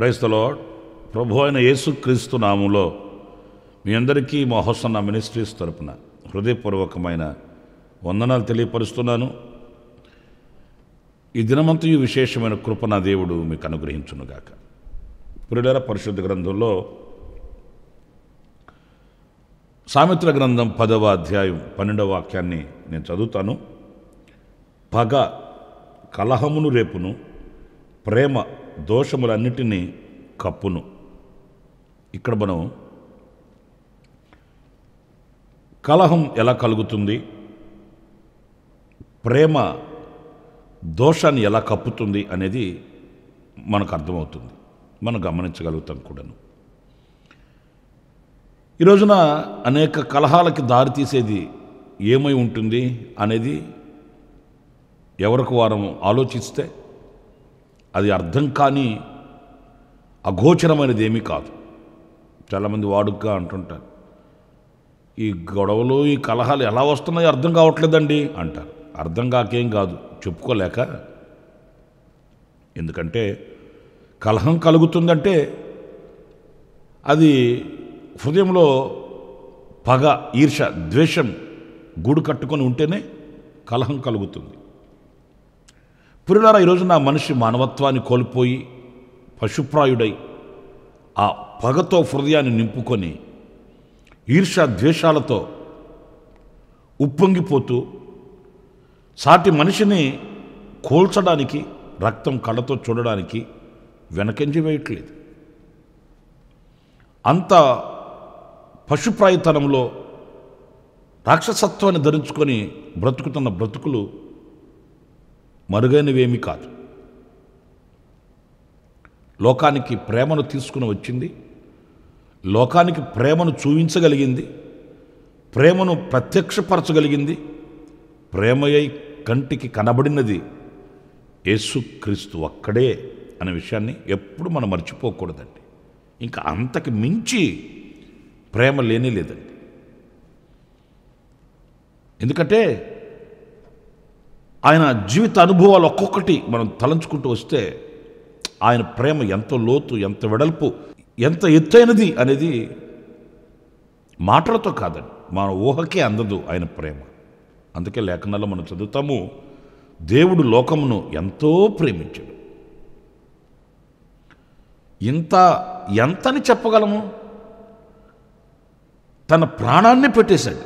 క్రైస్తలో ప్రభు అయిన యేసుక్రీస్తు నామంలో మీ అందరికీ మా హొసన్న మినిస్ట్రీస్ తరపున హృదయపూర్వకమైన వందనాలు తెలియపరుస్తున్నాను ఈ దినమంతయు విశేషమైన కృపణ దేవుడు మీకు అనుగ్రహించునుగాక పురుడర పరిశుద్ధ గ్రంథంలో సామిత్ర గ్రంథం పదవ అధ్యాయం పన్నెండవ వాక్యాన్ని నేను చదువుతాను పగ కలహమును రేపును ప్రేమ దోషములన్నిటినీ కప్పును ఇక్కడ మనం కలహం ఎలా కలుగుతుంది ప్రేమ దోషాన్ని ఎలా కప్పుతుంది అనేది మనకు అర్థమవుతుంది మనం గమనించగలుగుతాం కూడాను ఈ రోజున అనేక కలహాలకి దారితీసేది ఏమై ఉంటుంది అనేది ఎవరికి వారం ఆలోచిస్తే అది అర్థం కాని అగోచరమైనది ఏమీ కాదు చాలామంది వాడుగ్గా అంటుంటారు ఈ గొడవలు ఈ కలహాలు ఎలా వస్తున్నాయి అర్థం కావట్లేదండి అంటారు అర్థం కాకేం కాదు చెప్పుకోలేక ఎందుకంటే కలహం కలుగుతుందంటే అది హృదయంలో పగ ఈర్ష ద్వేషం గూడు కట్టుకొని ఉంటేనే కలహం కలుగుతుంది పిల్లలారా ఈరోజు నా మనిషి మానవత్వాన్ని కోల్పోయి పశుప్రాయుడై ఆ పగతో హృదయాన్ని నింపుకొని ఈర్ష ద్వేషాలతో ఉప్పొంగిపోతూ సాటి మనిషిని కోల్చడానికి రక్తం కళ్ళతో చూడడానికి వెనకంజి వేయట్లేదు అంత పశుప్రాయతనంలో రాక్షసత్వాన్ని ధరించుకొని బ్రతుకుతున్న బ్రతుకులు మరుగైనవేమీ కాదు లోకానికి ప్రేమను తీసుకుని వచ్చింది లోకానికి ప్రేమను చూపించగలిగింది ప్రేమను ప్రత్యక్షపరచగలిగింది ప్రేమయ్య కంటికి కనబడినది యేసుక్రీస్తు ఒక్కడే అనే విషయాన్ని ఎప్పుడు మనం మర్చిపోకూడదండి ఇంకా అంతకు మించి ప్రేమ లేనే లేదండి ఎందుకంటే ఆయన జీవిత అనుభవాలు ఒక్కొక్కటి మనం తలంచుకుంటూ వస్తే ఆయన ప్రేమ ఎంత లోతు ఎంత వెడల్పు ఎంత ఎత్తైనది అనేది మాటలతో కాదండి మన ఊహకే అందదు ఆయన ప్రేమ అందుకే లేఖనాల్లో మనం చదువుతాము దేవుడు లోకమును ఎంతో ప్రేమించాడు ఇంత ఎంతని చెప్పగలము తన ప్రాణాన్ని పెట్టేశాడు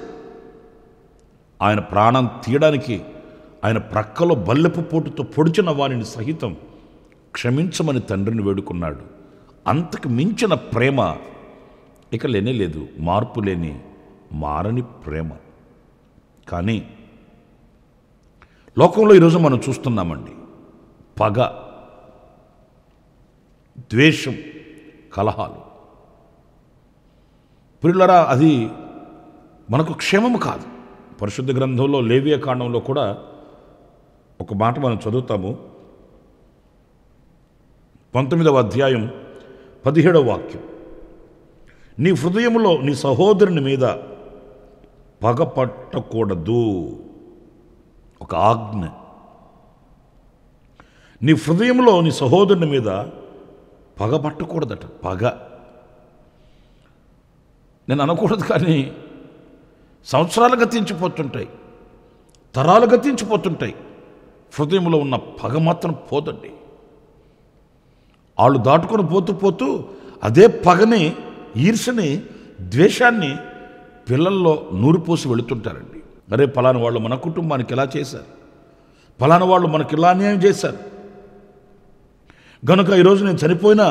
ఆయన ప్రాణం తీయడానికి ఆయన ప్రక్కలో బల్లెపు పోటుతో పొడిచిన వారిని సహితం క్షమించమని తండ్రిని వేడుకున్నాడు అంతకు మించిన ప్రేమ ఇక లేనేలేదు మార్పు లేని మారని ప్రేమ కానీ లోకంలో ఈరోజు మనం చూస్తున్నామండి పగ ద్వేషం కలహాలు పిల్లరా అది మనకు క్షేమము కాదు పరిశుద్ధ గ్రంథంలో లేవియ కాండంలో కూడా ఒక మాట మనం చదువుతాము పంతొమ్మిదవ అధ్యాయం పదిహేడవ వాక్యం నీ హృదయంలో నీ సహోదరుని మీద పగపట్టకూడదు ఒక ఆజ్ఞ నీ హృదయంలో నీ సహోదరుని మీద పగపట్టకూడదట పగ నేను అనకూడదు కానీ సంవత్సరాలు గతించిపోతుంటాయి తరాలు గతించిపోతుంటాయి హృదయంలో ఉన్న పగ మాత్రం పోదండి వాళ్ళు దాటుకొని పోతూ పోతూ అదే పగని ఈర్షని ద్వేషాన్ని పిల్లల్లో నూరిపోసి వెళుతుంటారండి అరే పలానా వాళ్ళు మన కుటుంబానికి ఇలా చేశారు పలానా వాళ్ళు మనకి ఇలా అన్యాయం చేశారు గనుక ఈరోజు నేను చనిపోయినా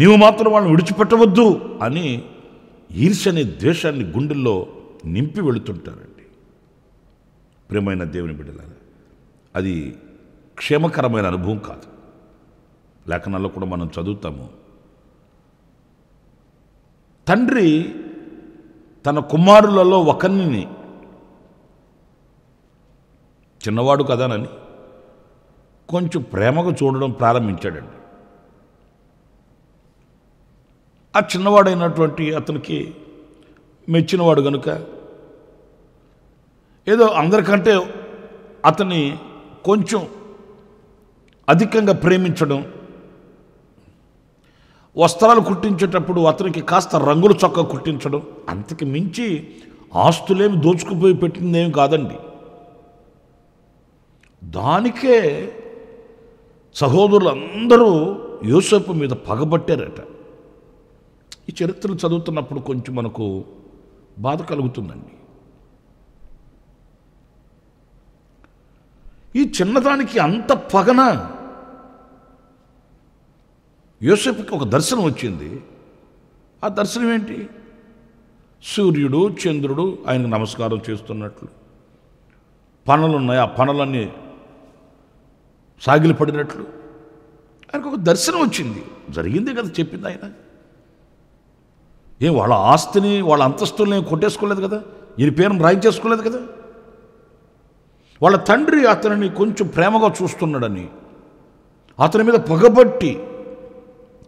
నీవు మాత్రం వాళ్ళని విడిచిపెట్టవద్దు అని ఈర్షని ద్వేషాన్ని గుండెల్లో నింపి వెళుతుంటారండి ప్రేమైన దేవుని బిడ్డలారా అది క్షేమకరమైన అనుభవం కాదు లేఖనాల్లో కూడా మనం చదువుతాము తండ్రి తన కుమారులలో ఒకరిని చిన్నవాడు కదానని కొంచెం ప్రేమగా చూడడం ప్రారంభించాడండి ఆ చిన్నవాడైనటువంటి అతనికి మెచ్చినవాడు కనుక ఏదో అందరికంటే అతని కొంచెం అధికంగా ప్రేమించడం వస్త్రాలు కుట్టించేటప్పుడు అతనికి కాస్త రంగులు చొక్క కుట్టించడం అంతకు మించి ఆస్తులేమి దోచుకుపోయి పెట్టిందేమి కాదండి దానికే సహోదరులు అందరూ యూసఫ్ మీద పగబట్టారట ఈ చరిత్రలు చదువుతున్నప్పుడు కొంచెం మనకు బాధ కలుగుతుందండి ఈ చిన్నదానికి అంత పగన యోసేపుకి ఒక దర్శనం వచ్చింది ఆ దర్శనం ఏంటి సూర్యుడు చంద్రుడు ఆయనకు నమస్కారం చేస్తున్నట్లు పనులు ఉన్నాయి ఆ పనులన్నీ సాగిలి పడినట్లు ఆయనకు ఒక దర్శనం వచ్చింది జరిగిందే కదా చెప్పింది ఆయన ఏం వాళ్ళ ఆస్తిని వాళ్ళ అంతస్తుల్ని కొట్టేసుకోలేదు కదా ఈయన పేరును రాయి చేసుకోలేదు కదా వాళ్ళ తండ్రి అతనిని కొంచెం ప్రేమగా చూస్తున్నాడని అతని మీద పగబట్టి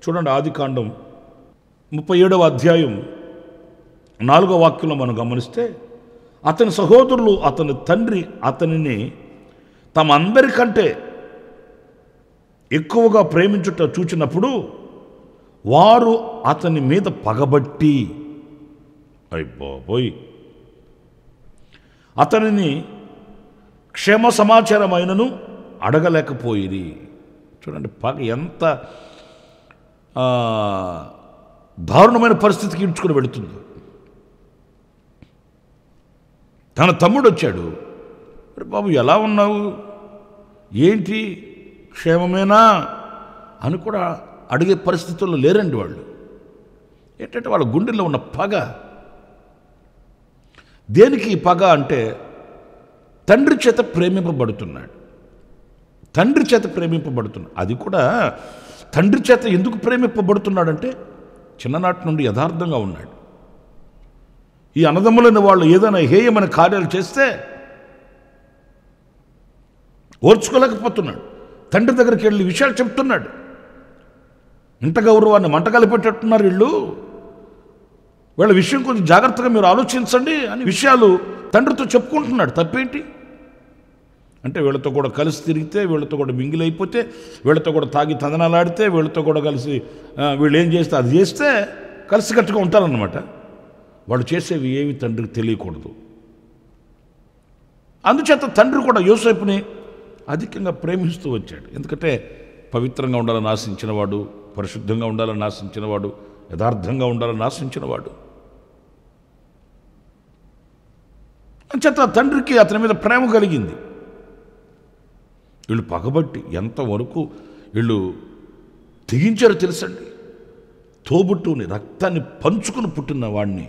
చూడండి ఆదికాండం ముప్పై ఏడవ అధ్యాయం నాలుగో వాక్యంలో మనం గమనిస్తే అతని సహోదరులు అతని తండ్రి అతనిని తమ అందరికంటే ఎక్కువగా ప్రేమించుట చూచినప్పుడు వారు అతని మీద పగబట్టి అయ్యో బాబోయ్ అతనిని క్షేమ సమాచారమైనను అడగలేకపోయిరి చూడండి పగ ఎంత దారుణమైన పరిస్థితికి ఇడ్చుకుని వెళుతుంది తన తమ్ముడు వచ్చాడు బాబు ఎలా ఉన్నావు ఏంటి క్షేమమేనా అని కూడా అడిగే పరిస్థితుల్లో లేరండి వాళ్ళు ఏంటంటే వాళ్ళ గుండెల్లో ఉన్న పగ దేనికి పగ అంటే తండ్రి చేత ప్రేమింపబడుతున్నాడు తండ్రి చేత ప్రేమింపబడుతున్నాడు అది కూడా తండ్రి చేత ఎందుకు ప్రేమింపబడుతున్నాడంటే చిన్ననాటి నుండి యథార్థంగా ఉన్నాడు ఈ అన్నదమ్ములని వాళ్ళు ఏదైనా హేయమైన కార్యాలు చేస్తే ఓర్చుకోలేకపోతున్నాడు తండ్రి దగ్గరికి వెళ్ళి విషయాలు చెప్తున్నాడు ఇంత గౌరవాన్ని మంట కలిపెట్టున్నారు వీళ్ళు వీళ్ళ విషయం కొంచెం జాగ్రత్తగా మీరు ఆలోచించండి అని విషయాలు తండ్రితో చెప్పుకుంటున్నాడు తప్పేంటి అంటే వీళ్ళతో కూడా కలిసి తిరిగితే వీళ్ళతో కూడా మింగిలైపోతే వీళ్ళతో కూడా తాగి ఆడితే వీళ్ళతో కూడా కలిసి వీళ్ళు ఏం చేస్తే అది చేస్తే కలిసి కట్టుగా ఉంటారన్నమాట వాళ్ళు చేసేవి ఏవి తండ్రికి తెలియకూడదు అందుచేత తండ్రి కూడా యోసేపుని అధికంగా ప్రేమిస్తూ వచ్చాడు ఎందుకంటే పవిత్రంగా ఉండాలని ఆశించిన వాడు పరిశుద్ధంగా ఉండాలని ఆశించిన వాడు యథార్థంగా ఉండాలని ఆశించినవాడు అంచేత తండ్రికి అతని మీద ప్రేమ కలిగింది వీళ్ళు పగబట్టి ఎంతవరకు వీళ్ళు తెగించారో తెలుసండి తోబుట్టుని రక్తాన్ని పంచుకుని పుట్టిన వాడిని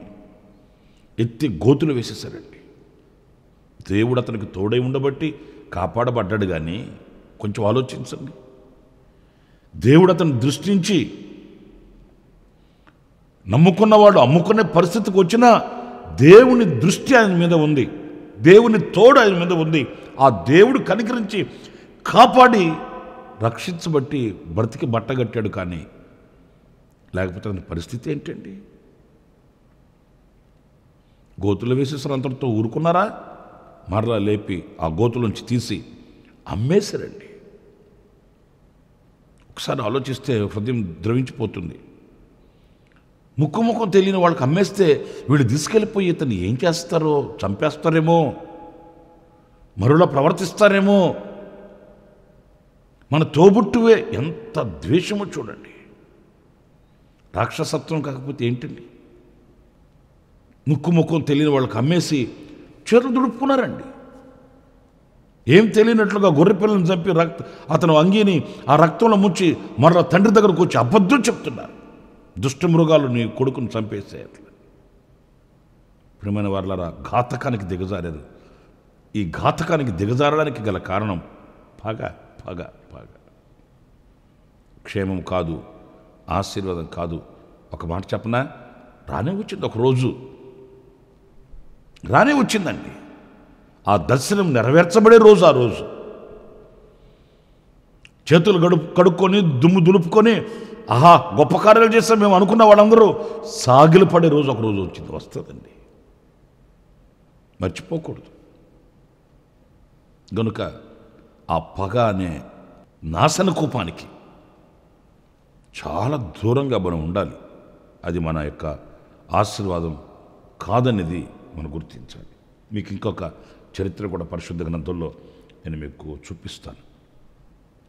ఎత్తి గోతులు వేసేసారండి దేవుడు అతనికి తోడై ఉండబట్టి కాపాడబడ్డాడు కానీ కొంచెం ఆలోచించండి దేవుడు అతను దృష్టించి నమ్ముకున్నవాడు అమ్ముకునే పరిస్థితికి వచ్చినా దేవుని దృష్టి ఆయన మీద ఉంది దేవుని తోడు ఆయన మీద ఉంది ఆ దేవుడు కనికరించి కాపాడి రక్షించబట్టి బ్రతికి బట్టగట్టాడు కానీ లేకపోతే అతని పరిస్థితి ఏంటండి గోతులు వేసేసారు అంతటితో ఊరుకున్నారా మరలా లేపి ఆ గోతులోంచి తీసి అమ్మేశారండి ఒకసారి ఆలోచిస్తే హృదయం ద్రవించిపోతుంది ముక్కు ముఖం తెలియని వాళ్ళకి అమ్మేస్తే వీళ్ళు తీసుకెళ్ళిపోయి ఇతను ఏం చేస్తారో చంపేస్తారేమో మరలా ప్రవర్తిస్తారేమో మన తోబుట్టువే ఎంత ద్వేషమో చూడండి రాక్షసత్వం కాకపోతే ఏంటండి ముక్కు ముఖం తెలియని వాళ్ళకి అమ్మేసి చేతులు దుడుపుకున్నారండి ఏం తెలియనట్లుగా గొర్రెపిల్లని చంపి రక్త అతను అంగీని ఆ రక్తంలో ముంచి మరలా తండ్రి దగ్గరకు వచ్చి అబద్ధం చెప్తున్నారు దుష్టమృగాలు నీ కొడుకును చంపేసేయట్లు ప్రియమైన వాళ్ళరా ఘాతకానికి దిగజారారు ఈ ఘాతకానికి దిగజారడానికి గల కారణం పగ పగ క్షేమం కాదు ఆశీర్వాదం కాదు ఒక మాట చెప్పనా రానే వచ్చింది ఒకరోజు రానే వచ్చిందండి ఆ దర్శనం నెరవేర్చబడే రోజు ఆ రోజు చేతులు గడుపు కడుక్కొని దుమ్ము దులుపుకొని ఆహా గొప్ప కార్యాలు చేస్తాం మేము అనుకున్న వాళ్ళందరూ సాగిలు పడే రోజు ఒకరోజు వచ్చింది వస్తుందండి మర్చిపోకూడదు గనుక ఆ పగ అనే నాశన కూపానికి చాలా దూరంగా మనం ఉండాలి అది మన యొక్క ఆశీర్వాదం కాదనేది మనం గుర్తించాలి మీకు ఇంకొక చరిత్ర కూడా పరిశుద్ధ గ్రంథంలో నేను మీకు చూపిస్తాను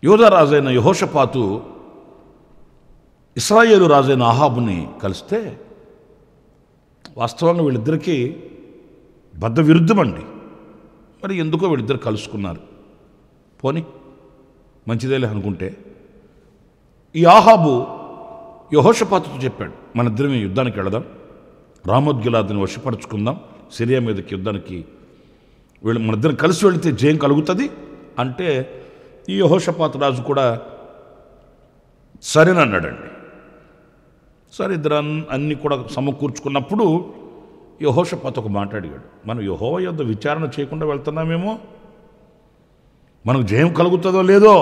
యోధరాజైన యహోషపాతు ఇస్రాయేలు రాజైన అహాబుని కలిస్తే వాస్తవంగా వీళ్ళిద్దరికీ బద్ద విరుద్ధమండి మరి ఎందుకో వీళ్ళిద్దరు కలుసుకున్నారు పోని మంచిదేలే అనుకుంటే ఈ ఆహాబు యహోషపాతతో చెప్పాడు మన మేము యుద్ధానికి వెళదాం రామోద్గిలాదిని వశపరచుకుందాం సిరియా మీదకి యుద్ధానికి వీళ్ళు మన ఇద్దరిని కలిసి వెళితే జయం కలుగుతుంది అంటే ఈ యహోషపాత రాజు కూడా సరేనన్నాడండి సరే ఇద్దరు అన్నీ కూడా సమకూర్చుకున్నప్పుడు యహోషపాత ఒక మాట్లాడిగాడు మనం యహోవ యుద్ధ విచారణ చేయకుండా వెళ్తున్నామేమో మనకు జయం కలుగుతుందో లేదో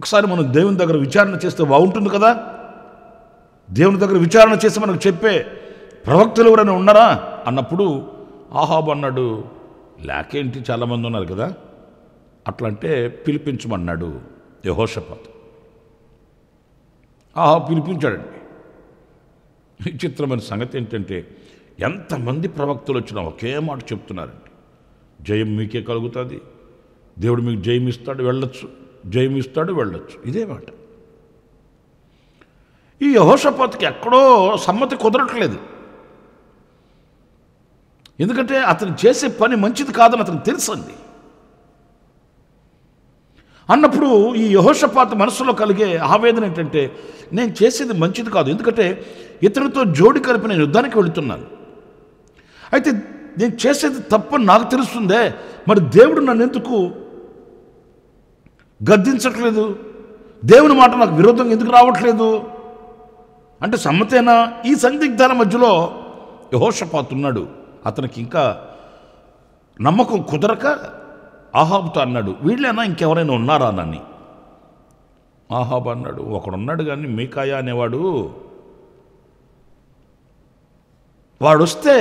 ఒకసారి మనం దేవుని దగ్గర విచారణ చేస్తే బాగుంటుంది కదా దేవుని దగ్గర విచారణ చేసి మనకు చెప్పే ప్రవక్తలు ఎవరైనా ఉన్నారా అన్నప్పుడు ఆహాబు అన్నాడు లేకేంటి చాలామంది ఉన్నారు కదా అట్లా అంటే పిలిపించమన్నాడు యహోషపాత్ ఆహా పిలిపించాడండి విచిత్రమైన సంగతి ఏంటంటే ఎంతమంది ప్రవక్తలు వచ్చినా ఒకే మాట చెప్తున్నారండి జయం మీకే కలుగుతుంది దేవుడు మీకు జయం ఇస్తాడు వెళ్ళొచ్చు జయం ఇస్తాడు వెళ్ళొచ్చు ఇదే మాట ఈ యహోషపాతికి ఎక్కడో సమ్మతి కుదరట్లేదు ఎందుకంటే అతను చేసే పని మంచిది కాదని అతను తెలుసండి అన్నప్పుడు ఈ యహోషపాత మనసులో కలిగే ఆవేదన ఏంటంటే నేను చేసేది మంచిది కాదు ఎందుకంటే ఇతరులతో జోడి కలిపి నేను యుద్ధానికి వెళుతున్నాను అయితే నేను చేసేది తప్పని నాకు తెలుస్తుందే మరి దేవుడు నన్ను ఎందుకు గద్దించట్లేదు దేవుని మాట నాకు విరోధం ఎందుకు రావట్లేదు అంటే సమ్మతేనా ఈ సందిగ్ధాల మధ్యలో యహోషపాతున్నాడు అతనికి ఇంకా నమ్మకం కుదరక ఆహాబుతో అన్నాడు వీళ్ళైనా ఇంకెవరైనా ఉన్నారా నన్ను ఆహాబు అన్నాడు ఒకడున్నాడు కానీ మీకాయా అనేవాడు వాడొస్తే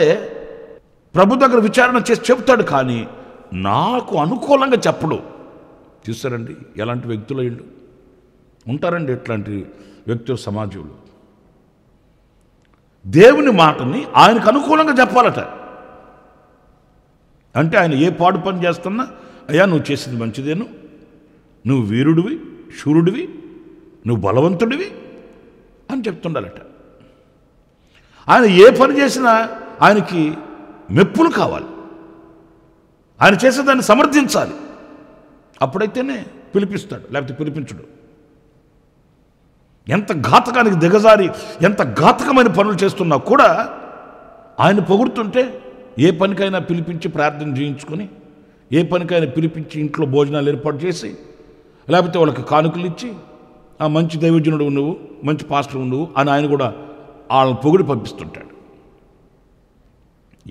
ప్రభు దగ్గర విచారణ చేసి చెప్తాడు కానీ నాకు అనుకూలంగా చెప్పడు చూసారండి ఎలాంటి వ్యక్తులు ఇళ్ళు ఉంటారండి ఇట్లాంటి వ్యక్తులు సమాజంలో దేవుని మాటని ఆయనకు అనుకూలంగా చెప్పాలట అంటే ఆయన ఏ పాడు పని చేస్తున్నా అయ్యా నువ్వు చేసింది మంచిదేను నువ్వు వీరుడివి శూరుడివి నువ్వు బలవంతుడివి అని చెప్తుండాలట ఆయన ఏ పని చేసినా ఆయనకి మెప్పులు కావాలి ఆయన చేసేదాన్ని సమర్థించాలి అప్పుడైతేనే పిలిపిస్తాడు లేకపోతే పిలిపించడు ఎంత ఘాతకానికి దిగజారి ఎంత ఘాతకమైన పనులు చేస్తున్నా కూడా ఆయన పొగుడుతుంటే ఏ పనికైనా పిలిపించి ప్రార్థన చేయించుకొని ఏ పనికైనా పిలిపించి ఇంట్లో భోజనాలు ఏర్పాటు చేసి లేకపోతే వాళ్ళకి కానుకలు ఇచ్చి ఆ మంచి దైవజనుడు నువ్వు మంచి పాస్టర్ నువ్వు అని ఆయన కూడా వాళ్ళని పొగిడి పంపిస్తుంటాడు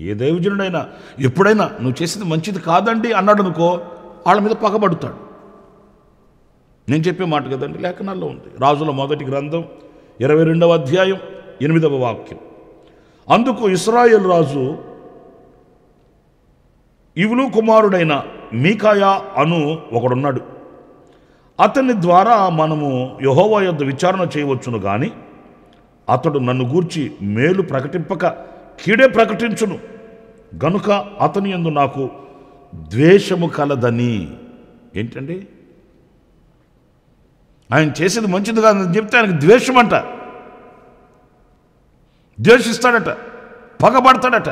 ఏ దైవజనుడైనా ఎప్పుడైనా నువ్వు చేసింది మంచిది కాదండి అన్నాడు అనుకో వాళ్ళ మీద పగబడుతాడు నేను చెప్పే మాట కదండి లేఖనాల్లో ఉంది రాజుల మొదటి గ్రంథం ఇరవై రెండవ అధ్యాయం ఎనిమిదవ వాక్యం అందుకు ఇస్రాయేల్ రాజు ఇవులు కుమారుడైన మీకాయా అను ఒకడున్నాడు అతని ద్వారా మనము యహోవా యొద్ విచారణ చేయవచ్చును కానీ అతడు నన్ను గూర్చి మేలు ప్రకటింపక కీడే ప్రకటించును గనుక అతని ఎందు నాకు ద్వేషము కలదని ఏంటండి ఆయన చేసేది మంచిది కాదని చెప్తే ఆయనకు ద్వేషం అంట ద్వేషిస్తాడట పగబడతాడట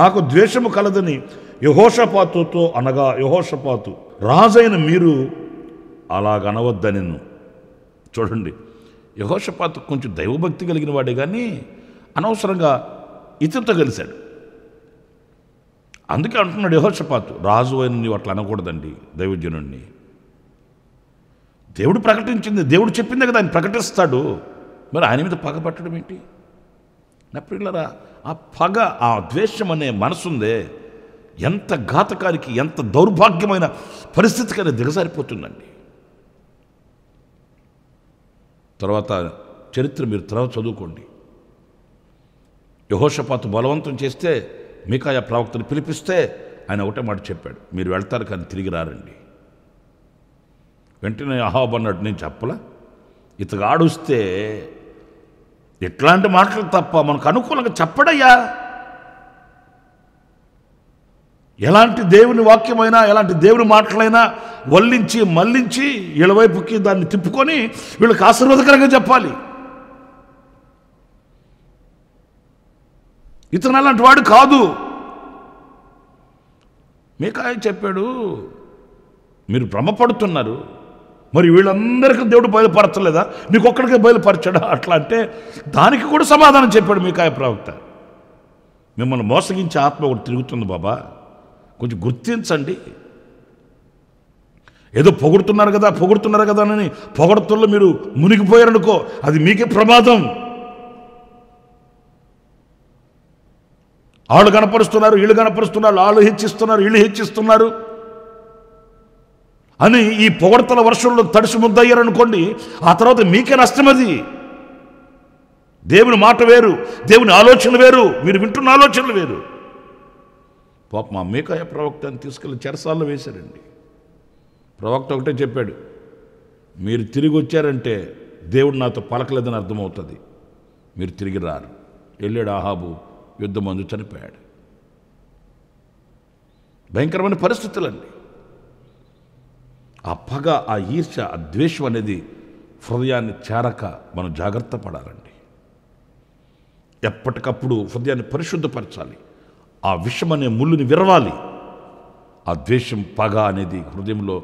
నాకు ద్వేషము కలదని యహోషపాతుతో అనగా యహోషపాతు రాజైన మీరు అలాగనవద్దని చూడండి యహోషపాతు కొంచెం దైవభక్తి కలిగిన వాడే కానీ అనవసరంగా ఇతరుతో కలిశాడు అందుకే అంటున్నాడు యహోషపాతు రాజు అయిన నీవు అట్లా అనకూడదండి దైవజనుణ్ణి దేవుడు ప్రకటించింది దేవుడు చెప్పిందే కదా ఆయన ప్రకటిస్తాడు మరి ఆయన మీద పగ పట్టడం ఏంటి నా పిల్లరా ఆ పగ ఆ ద్వేషం అనే మనసుందే ఎంత ఘాతకానికి ఎంత దౌర్భాగ్యమైన పరిస్థితికైనా దిగజారిపోతుందండి తర్వాత చరిత్ర మీరు తర్వాత చదువుకోండి యహోషపాతు బలవంతం చేస్తే మీకాయ ప్రవక్తను పిలిపిస్తే ఆయన ఒకటే మాట చెప్పాడు మీరు వెళ్తారు కానీ తిరిగి రారండి వెంటనే అహాబ్ అన్నాడు నేను చెప్పలా ఇతగా ఆడుస్తే ఎట్లాంటి మాటలు తప్ప మనకు అనుకూలంగా చెప్పడయ్యా ఎలాంటి దేవుని వాక్యమైనా ఎలాంటి దేవుని మాటలైనా వల్లించి మళ్ళించి ఇళ్ళవైపుకి దాన్ని తిప్పుకొని వీళ్ళకి ఆశీర్వాదకరంగా చెప్పాలి ఇతను అలాంటి వాడు కాదు మీకాయ చెప్పాడు మీరు భ్రమపడుతున్నారు మరి వీళ్ళందరికీ దేవుడు బయలుపరచలేదా మీకు ఒక్కడికే బయలుపరచాడా అట్లా అంటే దానికి కూడా సమాధానం చెప్పాడు మీకాయ ప్రవక్త మిమ్మల్ని మోసగించే ఆత్మ ఒకటి తిరుగుతుంది బాబా కొంచెం గుర్తించండి ఏదో పొగుడుతున్నారు కదా పొగుడుతున్నారు కదా అని పొగడుతుల్లో మీరు మునిగిపోయారనుకో అది మీకే ప్రమాదం వాళ్ళు కనపరుస్తున్నారు వీళ్ళు కనపరుస్తున్నారు వాళ్ళు హెచ్చిస్తున్నారు వీళ్ళు హెచ్చిస్తున్నారు అని ఈ పొగడతల వర్షంలో తడిసి ముద్దయ్యారనుకోండి ఆ తర్వాత మీకే నష్టం అది దేవుని మాట వేరు దేవుని ఆలోచనలు వేరు మీరు వింటున్న ఆలోచనలు వేరు పాప మా మీకాయ ప్రవక్తని తీసుకెళ్ళి చెరసాల్లో వేశారండి ప్రవక్త ఒకటే చెప్పాడు మీరు తిరిగి వచ్చారంటే దేవుడు నాతో పలకలేదని అర్థమవుతుంది మీరు తిరిగి రారు వెళ్ళాడు ఆహాబు యుద్ధమందు చనిపోయాడు భయంకరమైన పరిస్థితులండి ఆ పగ ఆ ఈర్ష ఆ ద్వేషం అనేది హృదయాన్ని చేరక మనం జాగ్రత్త పడాలండి ఎప్పటికప్పుడు హృదయాన్ని పరిశుద్ధపరచాలి ఆ విషం అనే ముళ్ళుని విరవాలి ఆ ద్వేషం పగ అనేది హృదయంలో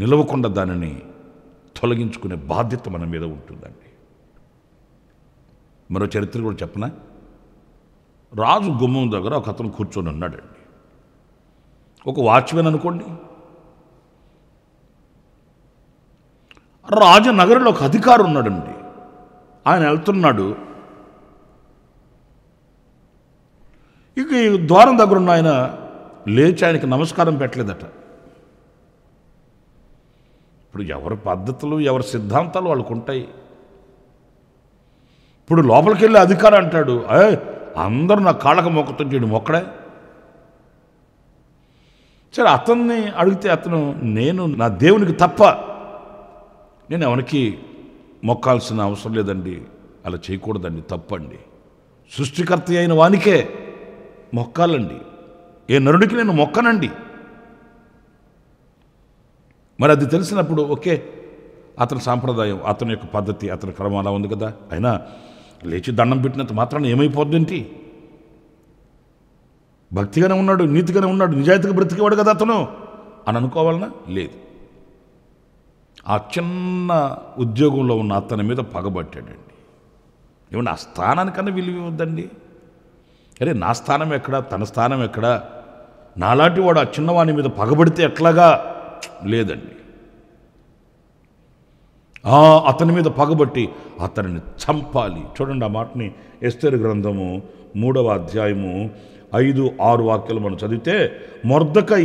నిలవకుండా దానిని తొలగించుకునే బాధ్యత మన మీద ఉంటుందండి మరో చరిత్ర కూడా చెప్పనా రాజు గుమ్మం దగ్గర ఒక అతను కూర్చొని ఉన్నాడండి ఒక వాచ్మెన్ అనుకోండి రాజనగరంలో ఒక అధికారి ఉన్నాడండి ఆయన వెళ్తున్నాడు ఇక ఈ ద్వారం దగ్గర ఉన్న ఆయన లేచి ఆయనకి నమస్కారం పెట్టలేదట ఇప్పుడు ఎవరి పద్ధతులు ఎవరి సిద్ధాంతాలు వాళ్ళకు ఉంటాయి ఇప్పుడు లోపలికి వెళ్ళి అధికారం అంటాడు ఏ అందరూ నా కాళ్ళకు మొక్కుతాం చేయడం మొక్కడే సరే అతన్ని అడిగితే అతను నేను నా దేవునికి తప్ప నేను ఎవరికి మొక్కాల్సిన అవసరం లేదండి అలా చేయకూడదండి తప్పండి సృష్టికర్త అయిన వానికే మొక్కాలండి ఏ నరుడికి నేను మొక్కనండి మరి అది తెలిసినప్పుడు ఓకే అతని సాంప్రదాయం అతని యొక్క పద్ధతి అతని క్రమం అలా ఉంది కదా అయినా లేచి దండం పెట్టినంత మాత్రాన ఏమైపోద్దేంటి భక్తిగానే ఉన్నాడు నీతిగానే ఉన్నాడు నిజాయితీగా బ్రతికేవాడు కదా అతను అని అనుకోవాలనా లేదు ఆ చిన్న ఉద్యోగంలో ఉన్న అతని మీద పగబట్టాడండి ఏమన్నా ఆ స్థానానికన్నా విలువ ఇవ్వద్దండి అరే నా స్థానం ఎక్కడా తన స్థానం ఎక్కడా నాలాంటి వాడు ఆ చిన్నవాని మీద పగబడితే ఎట్లాగా లేదండి అతని మీద పగబట్టి అతనిని చంపాలి చూడండి ఆ మాటని ఎస్తేరు గ్రంథము మూడవ అధ్యాయము ఐదు ఆరు వాక్యాలు మనం చదివితే మొర్దకై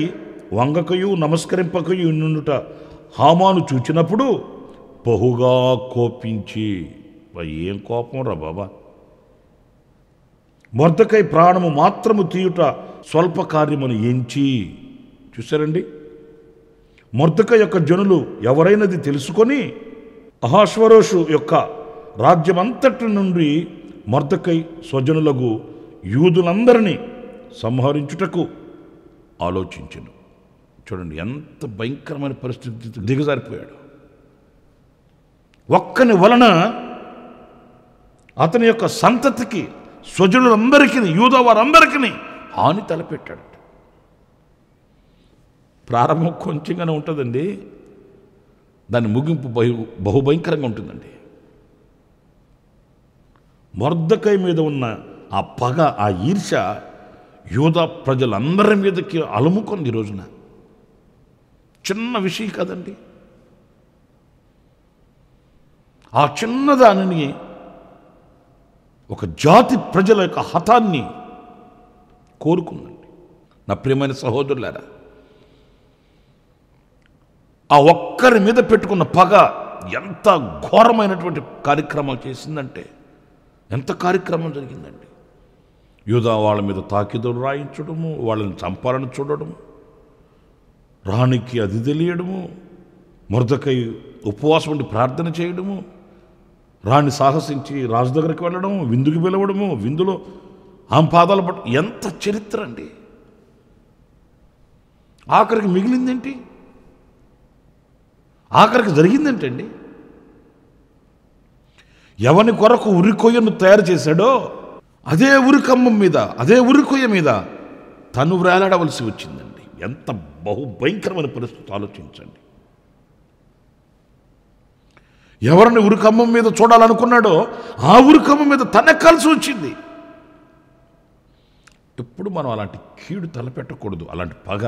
వంగకయు నమస్కరింపకయు నుండుట హామాను చూచినప్పుడు బహుగా కోపించి ఏం కోపం రా బాబా మొర్దకై ప్రాణము మాత్రము తీయుట స్వల్ప కార్యమును ఎంచి చూశారండి మొర్దక యొక్క జనులు ఎవరైనది తెలుసుకొని అహాశ్వరోషు యొక్క రాజ్యమంతటి నుండి మర్దకై స్వజనులకు యూదులందరినీ సంహరించుటకు ఆలోచించను చూడండి ఎంత భయంకరమైన పరిస్థితి దిగజారిపోయాడు ఒక్కని వలన అతని యొక్క సంతతికి స్వజనులందరికీ యూద వారందరికీ హాని తలపెట్టాడు ప్రారంభం కొంచెంగానే ఉంటుందండి దాని ముగింపు బహు బహుభయంకరంగా ఉంటుందండి మొర్దకాయ మీద ఉన్న ఆ పగ ఆ ఈర్ష యోధా ప్రజలందరి మీదకి అలుముకుంది ఈ రోజున చిన్న విషయం కదండి ఆ చిన్నదానిని ఒక జాతి ప్రజల యొక్క హతాన్ని కోరుకుందండి నా ప్రియమైన సహోదరులారా ఆ ఒక్కరి మీద పెట్టుకున్న పగ ఎంత ఘోరమైనటువంటి కార్యక్రమాలు చేసిందంటే ఎంత కార్యక్రమం జరిగిందండి యూదా వాళ్ళ మీద తాకిదులు రాయించడము వాళ్ళని చంపాలని చూడడము రాణికి అది తెలియడము మృదకై ఉపవాసం ఉండి ప్రార్థన చేయడము రాణి సాహసించి రాజు దగ్గరికి వెళ్ళడము విందుకు పిలవడము విందులో ఆమె పాదాలు పట్టు ఎంత చరిత్ర అండి ఆఖరికి మిగిలిందేంటి ఆఖరికి జరిగిందేంటండి ఎవని కొరకు ఉరికొయ్యను తయారు చేశాడో అదే ఉరికమ్మం మీద అదే ఉరికొయ్య మీద తను వ్రేలాడవలసి వచ్చిందండి ఎంత బహుభయంకరమైన పరిస్థితి ఆలోచించండి ఎవరిని ఉరికమ్మం మీద చూడాలనుకున్నాడో ఆ ఉరికమ్మం మీద తనెక్కాల్సి వచ్చింది ఎప్పుడు మనం అలాంటి కీడు తలపెట్టకూడదు అలాంటి పగ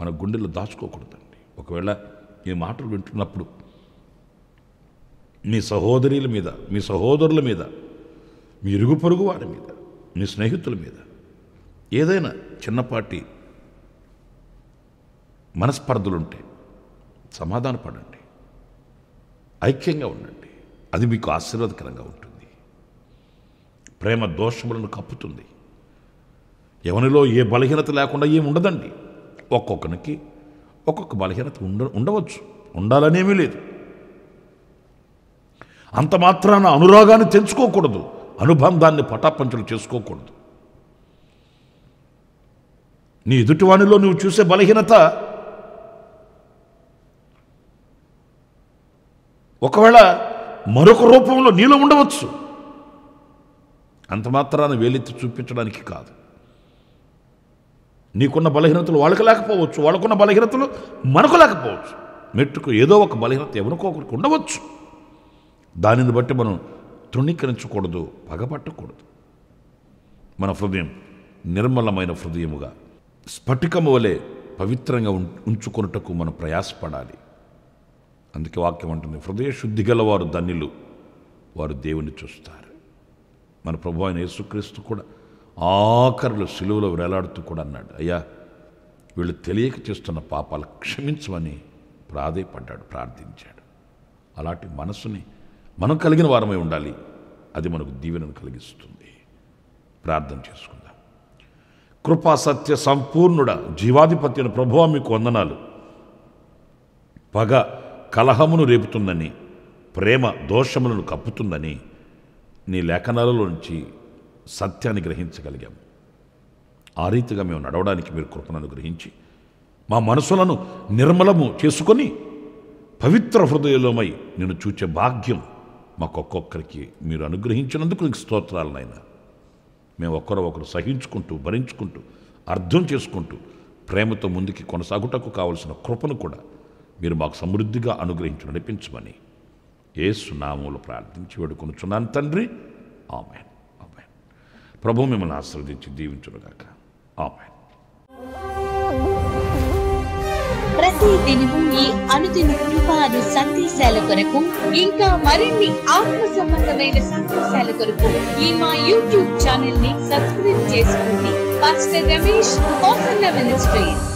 మన గుండెల్లో దాచుకోకూడదండి ఒకవేళ ఈ మాటలు వింటున్నప్పుడు మీ సహోదరుల మీద మీ సహోదరుల మీద మీ ఇరుగు పొరుగు వారి మీద మీ స్నేహితుల మీద ఏదైనా చిన్నపాటి మనస్పర్ధలుంటే సమాధాన పడండి ఐక్యంగా ఉండండి అది మీకు ఆశీర్వాదకరంగా ఉంటుంది ప్రేమ దోషములను కప్పుతుంది ఎవరిలో ఏ బలహీనత లేకుండా ఏమి ఉండదండి ఒక్కొక్కరికి ఒక్కొక్క బలహీనత ఉండ ఉండవచ్చు ఉండాలనేమీ లేదు అంత మాత్రాన అనురాగాన్ని తెంచుకోకూడదు అనుబంధాన్ని పటాపంచలు చేసుకోకూడదు నీ ఎదుటివాణిలో నువ్వు చూసే బలహీనత ఒకవేళ మరొక రూపంలో నీలో ఉండవచ్చు అంత మాత్రాన వేలెత్తి చూపించడానికి కాదు నీకున్న బలహీనతలు వాళ్ళకు లేకపోవచ్చు వాళ్ళకున్న బలహీనతలు మనకు లేకపోవచ్చు మెట్టుకు ఏదో ఒక బలహీనత ఎవరికో ఒకరికి ఉండవచ్చు దానిని బట్టి మనం తృణీకరించకూడదు పగపట్టకూడదు మన హృదయం నిర్మలమైన హృదయముగా స్ఫటికము వలె పవిత్రంగా ఉంచుకొనుటకు మనం ప్రయాసపడాలి అందుకే వాక్యం అంటుంది హృదయ శుద్ధి గలవారు ధన్యులు వారు దేవుని చూస్తారు మన ప్రభు అయిన యేసుక్రీస్తు కూడా ఆఖరులు సిలువలో వేలాడుతూ కూడా అన్నాడు అయ్యా వీళ్ళు తెలియక చేస్తున్న పాపాలు క్షమించమని ప్రాధేయపడ్డాడు ప్రార్థించాడు అలాంటి మనసుని మనం కలిగిన వారమై ఉండాలి అది మనకు దీవెనను కలిగిస్తుంది ప్రార్థన చేసుకుందాం కృపా సత్య సంపూర్ణుడ జీవాధిపత్యుని ప్రభు మీకు వందనాలు పగ కలహమును రేపుతుందని ప్రేమ దోషములను కప్పుతుందని నీ లేఖనాలలోంచి సత్యాన్ని గ్రహించగలిగాము ఆ రీతిగా మేము నడవడానికి మీరు కృపను అనుగ్రహించి మా మనసులను నిర్మలము చేసుకొని పవిత్ర హృదయలోమై నేను చూచే భాగ్యం మాకొక్కొక్కరికి మీరు అనుగ్రహించినందుకు నీకు స్తోత్రాలనైనా మేము ఒకరు ఒకరు సహించుకుంటూ భరించుకుంటూ అర్థం చేసుకుంటూ ప్రేమతో ముందుకి కొనసాగుటకు కావలసిన కృపను కూడా మీరు మాకు సమృద్ధిగా అనుగ్రహించి నడిపించమని ఏ సునామూలు ప్రార్థించి వేడుకొనుచున్నాను తండ్రి ఆమెన్ ప్రభు మిమ్మల్ని ఆశ్రవదించి దీవించుగాక ఆమె ప్రతి దినము ఈ అనుదిన కృపాను సందేశాల కొరకు ఇంకా మరిన్ని ఆత్మ సంబంధమైన సందేశాల కొరకు ఈ మా యూట్యూబ్ ఛానల్ ని సబ్స్క్రైబ్ చేసుకోండి పాస్టర్ రమేష్ మినిస్ట్రీస్